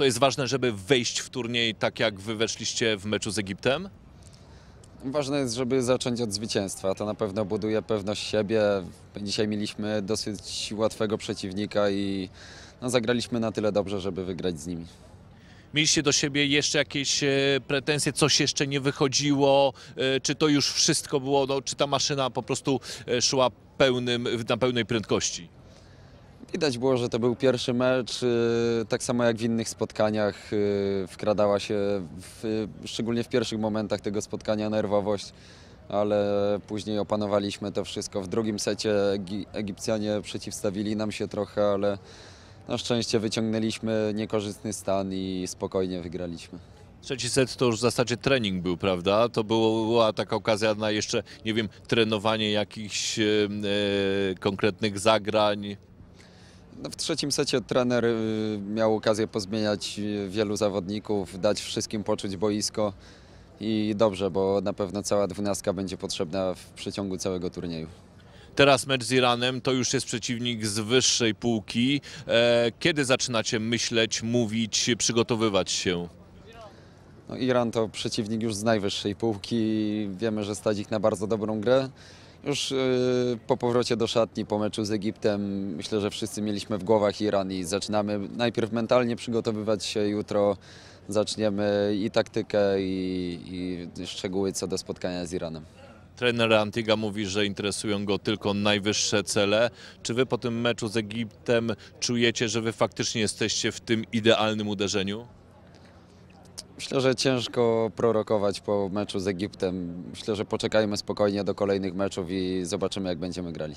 to jest ważne, żeby wejść w turniej tak, jak wy weszliście w meczu z Egiptem? Ważne jest, żeby zacząć od zwycięstwa. To na pewno buduje pewność siebie. Dzisiaj mieliśmy dosyć łatwego przeciwnika i no, zagraliśmy na tyle dobrze, żeby wygrać z nimi. Mieliście do siebie jeszcze jakieś e, pretensje, coś jeszcze nie wychodziło, e, czy to już wszystko było, no, czy ta maszyna po prostu e, szła pełnym, na pełnej prędkości? Widać było, że to był pierwszy mecz, y, tak samo jak w innych spotkaniach y, wkradała się, w, szczególnie w pierwszych momentach tego spotkania, nerwowość, ale później opanowaliśmy to wszystko. W drugim secie Egipcjanie przeciwstawili nam się trochę, ale na szczęście wyciągnęliśmy niekorzystny stan i spokojnie wygraliśmy. Trzeci set to już w zasadzie trening był, prawda? To była taka okazja na jeszcze, nie wiem, trenowanie jakichś e, konkretnych zagrań. No, w trzecim secie trener y, miał okazję pozmieniać y, wielu zawodników, dać wszystkim poczuć boisko i dobrze, bo na pewno cała dwunastka będzie potrzebna w przeciągu całego turnieju. Teraz mecz z Iranem to już jest przeciwnik z wyższej półki. E, kiedy zaczynacie myśleć, mówić, przygotowywać się? No, Iran to przeciwnik już z najwyższej półki. Wiemy, że stać ich na bardzo dobrą grę. Już y, po powrocie do szatni, po meczu z Egiptem, myślę, że wszyscy mieliśmy w głowach Iran i zaczynamy najpierw mentalnie przygotowywać się jutro. Zaczniemy i taktykę, i, i szczegóły co do spotkania z Iranem. Trener Antiga mówi, że interesują go tylko najwyższe cele. Czy wy po tym meczu z Egiptem czujecie, że wy faktycznie jesteście w tym idealnym uderzeniu? Myślę, że ciężko prorokować po meczu z Egiptem. Myślę, że poczekajmy spokojnie do kolejnych meczów i zobaczymy, jak będziemy grali.